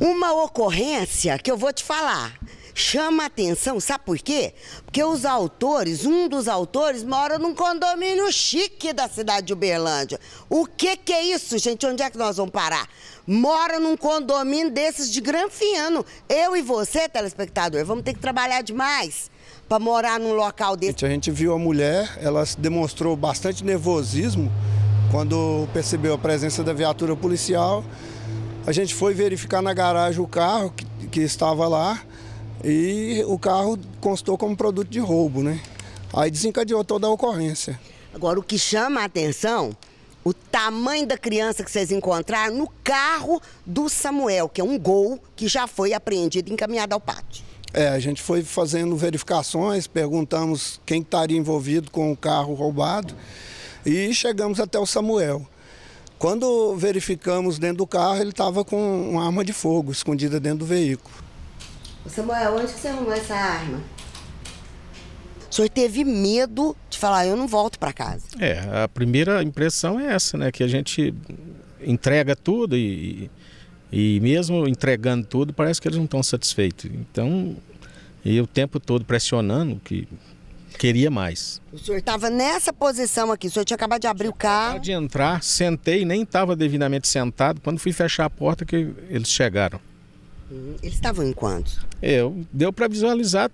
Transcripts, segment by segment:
Uma ocorrência que eu vou te falar chama atenção, sabe por quê? Porque os autores, um dos autores mora num condomínio chique da cidade de Uberlândia. O que que é isso, gente? Onde é que nós vamos parar? Mora num condomínio desses de granfiano. Eu e você, telespectador, vamos ter que trabalhar demais para morar num local desse. A gente viu a mulher, ela demonstrou bastante nervosismo quando percebeu a presença da viatura policial. A gente foi verificar na garagem o carro que, que estava lá e o carro constou como produto de roubo, né? Aí desencadeou toda a ocorrência. Agora, o que chama a atenção, o tamanho da criança que vocês encontraram no carro do Samuel, que é um gol que já foi apreendido e encaminhado ao pátio. É, a gente foi fazendo verificações, perguntamos quem estaria envolvido com o carro roubado e chegamos até o Samuel. Quando verificamos dentro do carro, ele estava com uma arma de fogo escondida dentro do veículo. Samuel, onde que você arrumou essa arma? O senhor teve medo de falar, eu não volto para casa. É, a primeira impressão é essa, né? Que a gente entrega tudo e, e mesmo entregando tudo, parece que eles não estão satisfeitos. Então, e o tempo todo pressionando, que Queria mais. O senhor estava nessa posição aqui, o senhor tinha acabado de abrir o carro. Acabado de entrar, sentei, nem estava devidamente sentado. Quando fui fechar a porta, que eles chegaram. Uhum. Eles estavam em quantos? É, eu, deu para visualizar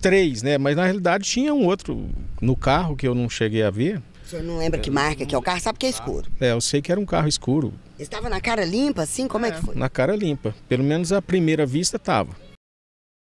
três, né? Mas na realidade tinha um outro no carro que eu não cheguei a ver. O senhor não lembra que é, marca que é o carro? Sabe que é escuro? É, eu sei que era um carro escuro. Estava na cara limpa, assim? Como é, é que foi? Na cara limpa. Pelo menos à primeira vista estava.